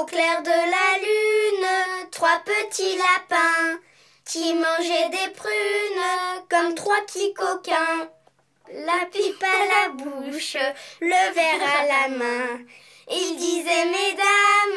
Au clair de la lune, trois petits lapins qui mangeaient des prunes comme trois petits coquins. La pipe à la bouche, le verre à la main. Ils disaient mais